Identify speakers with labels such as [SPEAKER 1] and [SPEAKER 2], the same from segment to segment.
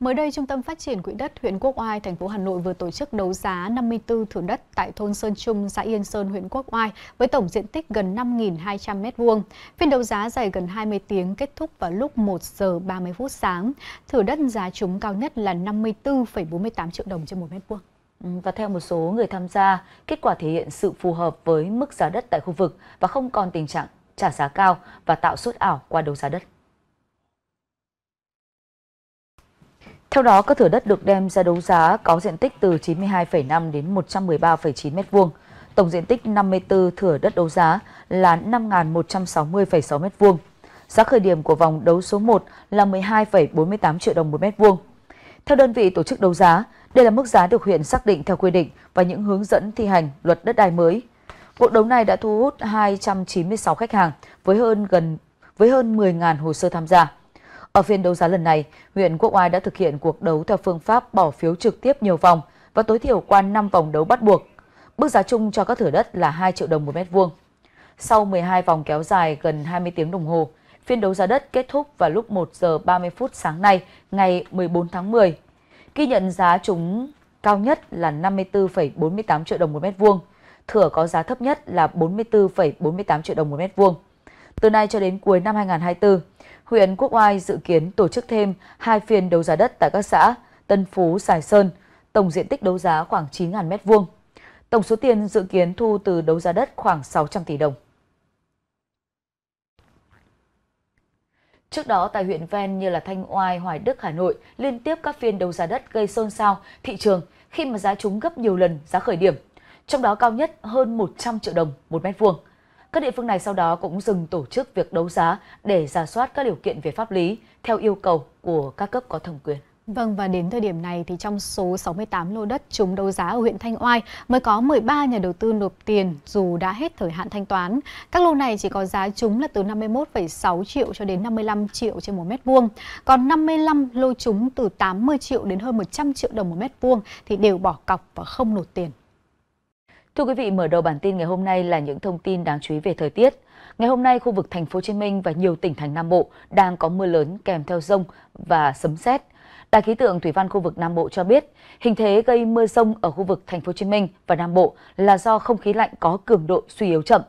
[SPEAKER 1] Mới đây, Trung tâm Phát triển Quỹ đất huyện Quốc Oai, thành phố Hà Nội vừa tổ chức đấu giá 54 thửa đất tại thôn Sơn Trung, xã Yên Sơn, huyện Quốc Oai với tổng diện tích gần 5.200 m2. Phiên đấu giá dài gần 20 tiếng kết thúc vào lúc 1 giờ 30 phút sáng. Thửa đất giá trúng cao nhất là 54,48 triệu đồng trên 1 m2. Ừ, và theo một số
[SPEAKER 2] người tham gia, kết quả thể hiện sự phù hợp với mức giá đất tại khu vực và không còn tình trạng trả giá cao và tạo sốt ảo qua đấu giá đất. Theo đó, các thửa đất được đem ra đấu giá có diện tích từ 92,5 đến 113,9 m2. Tổng diện tích 54 thửa đất đấu giá là 5.160,6 m2. Giá khởi điểm của vòng đấu số 1 là 12,48 triệu đồng một m2. Theo đơn vị tổ chức đấu giá, đây là mức giá được huyện xác định theo quy định và những hướng dẫn thi hành luật đất đai mới. Cuộc đấu này đã thu hút 296 khách hàng với hơn gần với hơn 10.000 hồ sơ tham gia. Ở phiên đấu giá lần này, huyện Quốc Oai đã thực hiện cuộc đấu theo phương pháp bỏ phiếu trực tiếp nhiều vòng và tối thiểu qua 5 vòng đấu bắt buộc. Mức giá chung cho các thửa đất là 2 triệu đồng một mét vuông. Sau 12 vòng kéo dài gần 20 tiếng đồng hồ, phiên đấu giá đất kết thúc vào lúc 1 giờ 30 phút sáng nay, ngày 14 tháng 10. Ghi nhận giá trúng cao nhất là 54,48 triệu đồng một mét vuông, thửa có giá thấp nhất là 44,48 triệu đồng một mét vuông. Từ nay cho đến cuối năm 2024, huyện Quốc Oai dự kiến tổ chức thêm hai phiên đấu giá đất tại các xã Tân Phú, Sài Sơn, tổng diện tích đấu giá khoảng 9.000 m2. Tổng số tiền dự kiến thu từ đấu giá đất khoảng 600 tỷ đồng. Trước đó tại huyện ven như là Thanh Oai, Hoài Đức, Hà Nội liên tiếp các phiên đấu giá đất gây xôn xao thị trường khi mà giá chúng gấp nhiều lần giá khởi điểm, trong đó cao nhất hơn 100 triệu đồng một mét vuông. Các địa phương này sau đó cũng dừng
[SPEAKER 1] tổ chức việc đấu giá để giả soát các điều kiện về pháp lý theo yêu cầu của các cấp có thẩm quyền. Vâng và đến thời điểm này thì trong số 68 lô đất chúng đấu giá ở huyện Thanh Oai mới có 13 nhà đầu tư nộp tiền dù đã hết thời hạn thanh toán. Các lô này chỉ có giá chúng là từ 51,6 triệu cho đến 55 triệu trên 1 mét vuông. Còn 55 lô chúng từ 80 triệu đến hơn 100 triệu đồng một mét vuông thì đều bỏ cọc và không nộp tiền.
[SPEAKER 2] Thưa quý vị, mở đầu bản tin ngày hôm nay là những thông tin đáng chú ý về thời tiết. Ngày hôm nay, khu vực thành phố Hồ Chí Minh và nhiều tỉnh thành Nam Bộ đang có mưa lớn kèm theo rông và sấm sét. Đài khí tượng thủy văn khu vực Nam Bộ cho biết, hình thế gây mưa rông ở khu vực thành phố Hồ Chí Minh và Nam Bộ là do không khí lạnh có cường độ suy yếu chậm.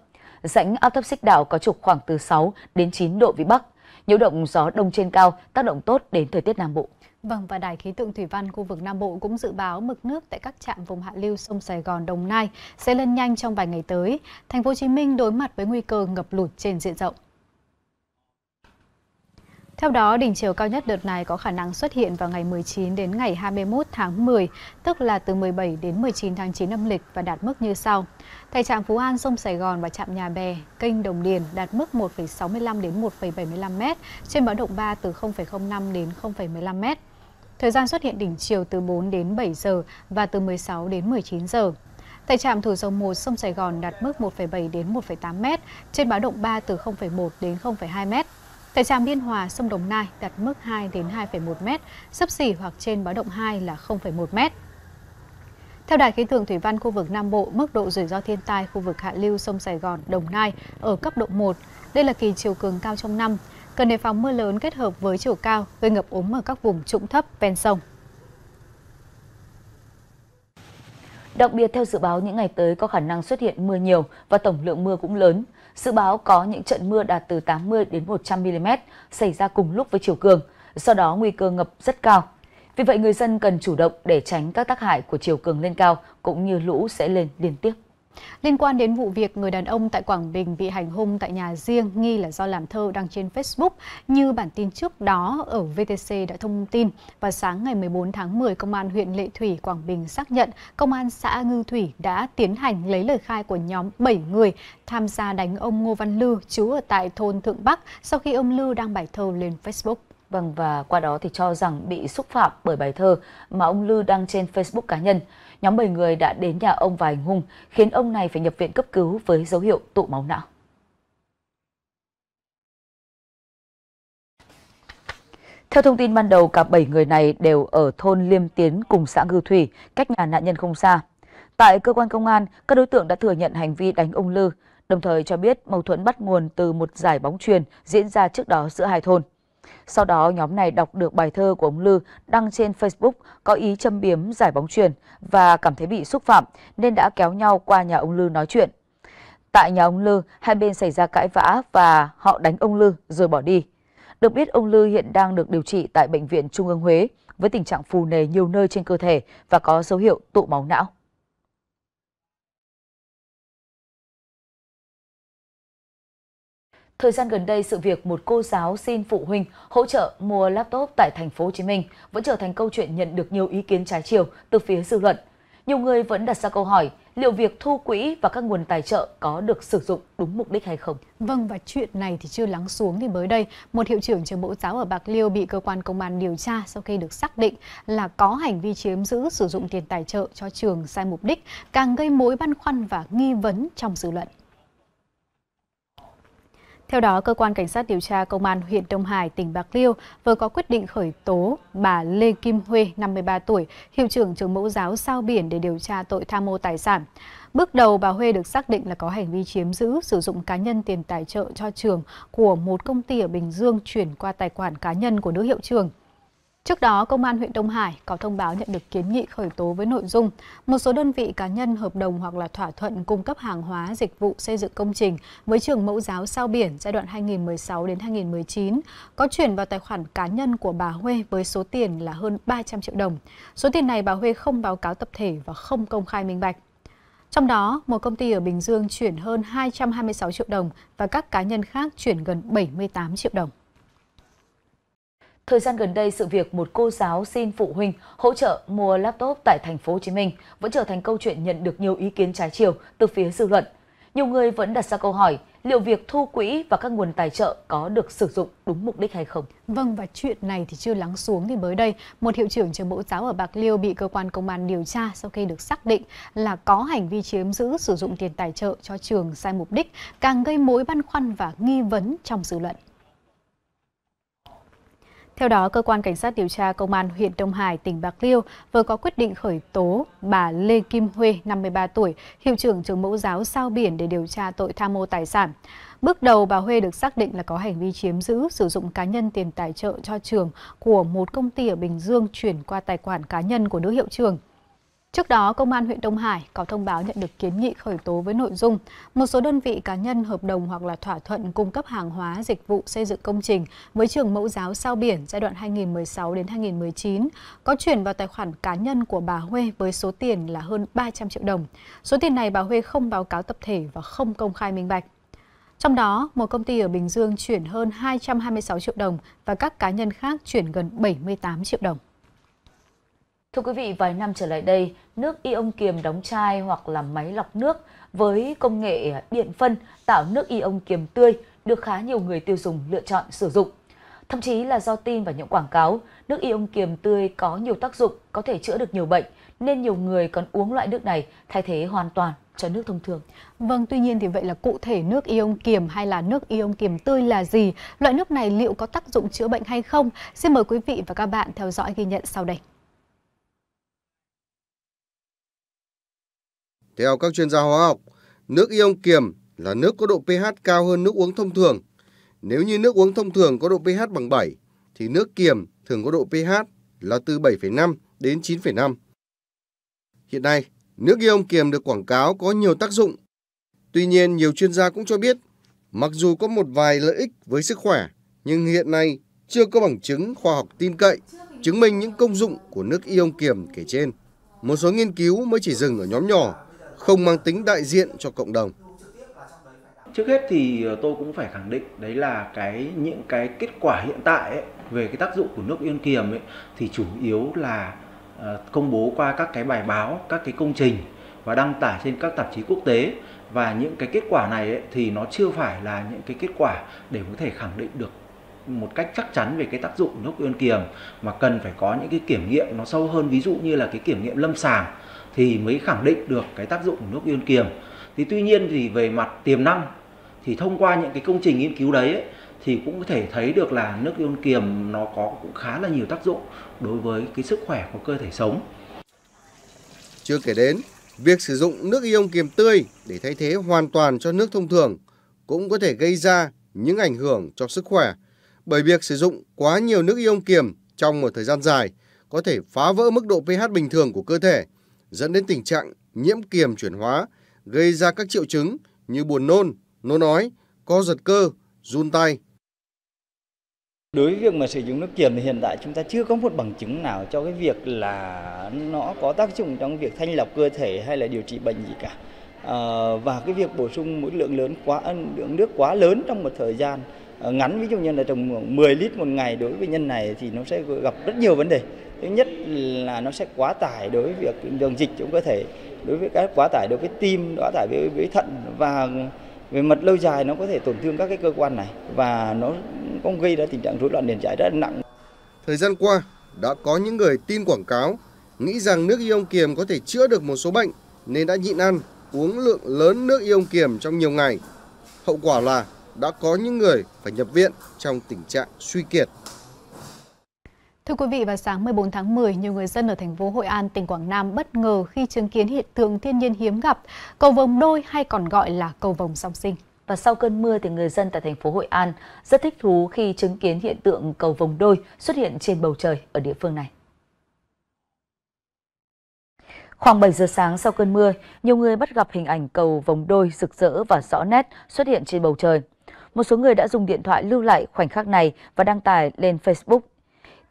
[SPEAKER 2] Rãnh áp thấp xích đạo có trục khoảng từ 6 đến 9 độ vĩ Bắc, nhiễu động gió đông trên cao tác động tốt đến thời tiết Nam Bộ.
[SPEAKER 1] Vâng, và Đài khí tượng Thủy văn khu vực Nam Bộ cũng dự báo mực nước tại các trạm vùng hạ lưu sông Sài Gòn, Đồng Nai sẽ lên nhanh trong vài ngày tới. Thành phố Hồ Chí Minh đối mặt với nguy cơ ngập lụt trên diện rộng. Theo đó, đỉnh chiều cao nhất đợt này có khả năng xuất hiện vào ngày 19 đến ngày 21 tháng 10, tức là từ 17 đến 19 tháng 9 âm lịch và đạt mức như sau. Tại trạm Phú An, sông Sài Gòn và trạm Nhà Bè, kênh Đồng Điền đạt mức 1,65 đến 1,75 m, trên báo động 3 từ 0,05 đến 0,15 m. Thời gian xuất hiện đỉnh chiều từ 4 đến 7 giờ và từ 16 đến 19 giờ. Tại trạm Thủ Dầu 1 sông Sài Gòn đạt mức 1,7 đến 1,8 m, trên báo động 3 từ 0,1 đến 0,2 m. Tại trạm Biên Hòa, sông Đồng Nai đạt mức 2 đến 2,1 m, sấp xỉ hoặc trên báo động 2 là 0,1 m. Theo Đài khí tượng thủy văn khu vực Nam Bộ, mức độ rủi ro thiên tai khu vực hạ lưu sông Sài Gòn, Đồng Nai ở cấp độ 1. Đây là kỳ chiều cường cao trong năm, cần đề phòng mưa lớn kết hợp với chiều cao gây ngập úng ở các vùng trũng thấp ven sông. Đặc biệt theo
[SPEAKER 2] dự báo những ngày tới có khả năng xuất hiện mưa nhiều và tổng lượng mưa cũng lớn. Dự báo có những trận mưa đạt từ 80 đến 100 mm xảy ra cùng lúc với chiều cường, do đó nguy cơ ngập rất cao. Vì vậy người dân cần chủ động để tránh các tác hại của chiều cường lên cao cũng như lũ sẽ lên liên tiếp.
[SPEAKER 1] Liên quan đến vụ việc người đàn ông tại Quảng Bình bị hành hung tại nhà riêng nghi là do làm thơ đăng trên Facebook, như bản tin trước đó ở VTC đã thông tin, vào sáng ngày 14 tháng 10, Công an huyện Lệ Thủy, Quảng Bình xác nhận Công an xã Ngư Thủy đã tiến hành lấy lời khai của nhóm 7 người tham gia đánh ông Ngô Văn Lư, chú ở tại thôn Thượng Bắc, sau khi ông Lư đăng bài thơ lên Facebook. Vâng, và qua đó thì cho rằng
[SPEAKER 2] bị xúc phạm bởi bài thơ mà ông Lư đăng trên Facebook cá nhân nhóm 7 người đã đến nhà ông và hành hung, khiến ông này phải nhập viện cấp cứu với dấu hiệu tụ máu não. Theo thông tin ban đầu, cả 7 người này đều ở thôn Liêm Tiến cùng xã Ngư Thủy, cách nhà nạn nhân không xa. Tại cơ quan công an, các đối tượng đã thừa nhận hành vi đánh ông Lư, đồng thời cho biết mâu thuẫn bắt nguồn từ một giải bóng truyền diễn ra trước đó giữa hai thôn. Sau đó nhóm này đọc được bài thơ của ông Lư đăng trên Facebook có ý châm biếm giải bóng truyền và cảm thấy bị xúc phạm nên đã kéo nhau qua nhà ông Lư nói chuyện. Tại nhà ông Lư, hai bên xảy ra cãi vã và họ đánh ông Lư rồi bỏ đi. Được biết ông Lư hiện đang được điều trị tại Bệnh viện Trung ương Huế với tình trạng phù nề nhiều nơi trên cơ thể và có dấu hiệu tụ máu não. Thời gian gần đây, sự việc một cô giáo xin phụ huynh hỗ trợ mua laptop tại thành phố Hồ Chí Minh vẫn trở thành câu chuyện nhận được nhiều ý kiến trái chiều từ phía dư luận. Nhiều người vẫn đặt ra câu hỏi
[SPEAKER 1] liệu việc thu quỹ và các nguồn tài trợ có được sử dụng đúng mục đích hay không. Vâng và chuyện này thì chưa lắng xuống thì mới đây, một hiệu trưởng trường mẫu giáo ở Bạc Liêu bị cơ quan công an điều tra sau khi được xác định là có hành vi chiếm giữ sử dụng tiền tài trợ cho trường sai mục đích, càng gây mối băn khoăn và nghi vấn trong dư luận. Theo đó, Cơ quan Cảnh sát điều tra Công an huyện Đông Hải, tỉnh Bạc Liêu vừa có quyết định khởi tố bà Lê Kim Huê, 53 tuổi, hiệu trưởng trường mẫu giáo Sao Biển để điều tra tội tham mô tài sản. Bước đầu, bà Huê được xác định là có hành vi chiếm giữ, sử dụng cá nhân tiền tài trợ cho trường của một công ty ở Bình Dương chuyển qua tài khoản cá nhân của nữ hiệu trường. Trước đó, Công an huyện Đông Hải có thông báo nhận được kiến nghị khởi tố với nội dung một số đơn vị cá nhân hợp đồng hoặc là thỏa thuận cung cấp hàng hóa dịch vụ xây dựng công trình với trường mẫu giáo sao biển giai đoạn 2016 đến 2019 có chuyển vào tài khoản cá nhân của bà Huê với số tiền là hơn 300 triệu đồng. Số tiền này bà Huê không báo cáo tập thể và không công khai minh bạch. Trong đó, một công ty ở Bình Dương chuyển hơn 226 triệu đồng và các cá nhân khác chuyển gần 78 triệu đồng.
[SPEAKER 2] Thời gian gần đây, sự việc một cô giáo xin phụ huynh hỗ trợ mua laptop tại thành phố Hồ Chí Minh vẫn trở thành câu chuyện nhận được nhiều ý kiến trái chiều từ phía dư luận. Nhiều người vẫn đặt ra câu hỏi liệu việc thu quỹ và các
[SPEAKER 1] nguồn tài trợ có được sử dụng đúng mục đích hay không. Vâng và chuyện này thì chưa lắng xuống thì mới đây, một hiệu trưởng trường bộ giáo ở Bạc Liêu bị cơ quan công an điều tra sau khi được xác định là có hành vi chiếm giữ sử dụng tiền tài trợ cho trường sai mục đích, càng gây mối băn khoăn và nghi vấn trong dư luận. Theo đó, Cơ quan Cảnh sát điều tra Công an huyện Đông Hải, tỉnh Bạc Liêu vừa có quyết định khởi tố bà Lê Kim Huê, 53 tuổi, hiệu trưởng trường mẫu giáo Sao Biển để điều tra tội tham mô tài sản. Bước đầu, bà Huê được xác định là có hành vi chiếm giữ, sử dụng cá nhân tiền tài trợ cho trường của một công ty ở Bình Dương chuyển qua tài khoản cá nhân của nữ hiệu trưởng. Trước đó, Công an huyện Đông Hải có thông báo nhận được kiến nghị khởi tố với nội dung một số đơn vị cá nhân hợp đồng hoặc là thỏa thuận cung cấp hàng hóa dịch vụ xây dựng công trình với trường mẫu giáo sao biển giai đoạn 2016 đến 2019 có chuyển vào tài khoản cá nhân của bà Huê với số tiền là hơn 300 triệu đồng. Số tiền này bà Huê không báo cáo tập thể và không công khai minh bạch. Trong đó, một công ty ở Bình Dương chuyển hơn 226 triệu đồng và các cá nhân khác chuyển gần 78 triệu đồng.
[SPEAKER 2] Thưa quý vị, vài năm trở lại đây, nước ion kiềm đóng chai hoặc là máy lọc nước với công nghệ điện phân tạo nước ion kiềm tươi được khá nhiều người tiêu dùng lựa chọn sử dụng. Thậm chí là do tin và những quảng cáo, nước ion kiềm tươi có nhiều tác dụng, có thể chữa được nhiều bệnh, nên nhiều người còn uống loại nước này thay thế
[SPEAKER 1] hoàn toàn cho nước thông thường. Vâng, tuy nhiên thì vậy là cụ thể nước ion kiềm hay là nước ion kiềm tươi là gì? Loại nước này liệu có tác dụng chữa bệnh hay không? Xin mời quý vị và các bạn theo dõi ghi nhận sau đây.
[SPEAKER 3] Theo các chuyên gia hóa học, nước ion kiềm là nước có độ pH cao hơn nước uống thông thường. Nếu như nước uống thông thường có độ pH bằng 7, thì nước kiềm thường có độ pH là từ 7,5 đến 9,5. Hiện nay, nước ion kiềm được quảng cáo có nhiều tác dụng. Tuy nhiên, nhiều chuyên gia cũng cho biết, mặc dù có một vài lợi ích với sức khỏe, nhưng hiện nay chưa có bằng chứng khoa học tin cậy chứng minh những công dụng của nước ion kiềm kể trên. Một số nghiên cứu mới chỉ dừng ở nhóm nhỏ không mang tính đại diện cho cộng đồng. Trước hết thì ờ, tôi cũng phải khẳng định đấy là cái những cái kết quả hiện tại ấy, về cái tác dụng của nước Yên Kiềm ấy, thì chủ yếu là ờ, công bố qua các cái bài báo, các cái công trình và đăng tải trên các tạp chí quốc tế và những cái kết quả này ấy, thì nó chưa phải là những cái kết quả để có thể khẳng định được một cách chắc chắn về cái tác dụng nước Yên Kiềm mà cần phải có những cái kiểm nghiệm nó sâu hơn ví dụ như là cái kiểm nghiệm lâm sàng thì mới khẳng định được cái tác dụng của nước Yên Kiềm. Thì tuy nhiên thì về mặt tiềm năng thì thông qua những cái công trình nghiên cứu đấy ấy, thì cũng có thể thấy được là nước Yên Kiềm nó có cũng khá là nhiều tác dụng đối với cái sức khỏe của cơ thể sống. Chưa kể đến, việc sử dụng nước ion kiềm tươi để thay thế hoàn toàn cho nước thông thường cũng có thể gây ra những ảnh hưởng cho sức khỏe bởi việc sử dụng quá nhiều nước ion kiềm trong một thời gian dài có thể phá vỡ mức độ pH bình thường của cơ thể dẫn đến tình trạng nhiễm kiềm chuyển hóa, gây ra các triệu chứng như buồn nôn, nôn ói, co giật cơ, run tay. Đối với việc mà sử dụng nước kiềm thì hiện tại chúng ta chưa có một bằng chứng nào cho cái việc là nó có tác dụng trong việc thanh lọc cơ thể hay là điều trị bệnh gì cả. À, và cái việc bổ sung một lượng lớn quá lượng nước quá lớn trong một thời gian ờ, ngắn ví dụ như là trồng 10 lít một ngày đối với nhân này thì nó sẽ gặp rất nhiều vấn đề thứ nhất là nó sẽ quá tải đối với việc đường dịch trong cơ thể đối với các quá tải đối với tim quá tải với, với thận và về mặt lâu dài nó có thể tổn thương các cái cơ quan này và nó cũng gây ra tình trạng rối loạn điện giải rất là nặng. Thời gian qua đã có những người tin quảng cáo nghĩ rằng nước ion kiềm có thể chữa được một số bệnh nên đã nhịn ăn uống lượng lớn nước ion kiềm trong nhiều ngày. Hậu quả là đã có những người phải nhập viện trong tình trạng suy kiệt.
[SPEAKER 1] Thưa quý vị, vào sáng 14 tháng 10, nhiều người dân ở thành phố Hội An, tỉnh Quảng Nam bất ngờ khi chứng kiến hiện tượng thiên nhiên hiếm gặp, cầu vồng đôi hay còn gọi là cầu vồng song sinh. Và sau cơn mưa thì người dân tại thành phố Hội
[SPEAKER 2] An rất thích thú khi chứng kiến hiện tượng cầu vồng đôi xuất hiện trên bầu trời ở địa phương này. Khoảng 7 giờ sáng sau cơn mưa, nhiều người bắt gặp hình ảnh cầu vồng đôi rực rỡ và rõ nét xuất hiện trên bầu trời. Một số người đã dùng điện thoại lưu lại khoảnh khắc này và đăng tải lên Facebook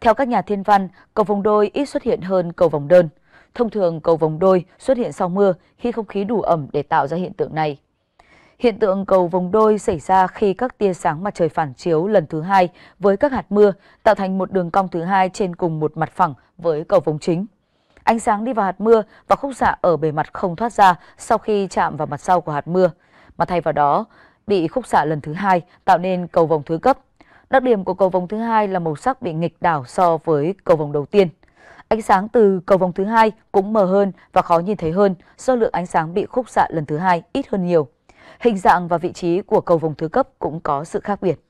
[SPEAKER 2] theo các nhà thiên văn, cầu vòng đôi ít xuất hiện hơn cầu vòng đơn. Thông thường cầu vòng đôi xuất hiện sau mưa khi không khí đủ ẩm để tạo ra hiện tượng này. Hiện tượng cầu vòng đôi xảy ra khi các tia sáng mặt trời phản chiếu lần thứ hai với các hạt mưa tạo thành một đường cong thứ hai trên cùng một mặt phẳng với cầu vòng chính. Ánh sáng đi vào hạt mưa và khúc xạ ở bề mặt không thoát ra sau khi chạm vào mặt sau của hạt mưa, mà thay vào đó bị khúc xạ lần thứ hai tạo nên cầu vòng thứ cấp Đặc điểm của cầu vòng thứ hai là màu sắc bị nghịch đảo so với cầu vòng đầu tiên. Ánh sáng từ cầu vòng thứ hai cũng mờ hơn và khó nhìn thấy hơn do lượng ánh sáng bị khúc xạ lần thứ hai ít hơn nhiều. Hình dạng và vị trí của cầu vòng thứ cấp cũng có sự khác biệt.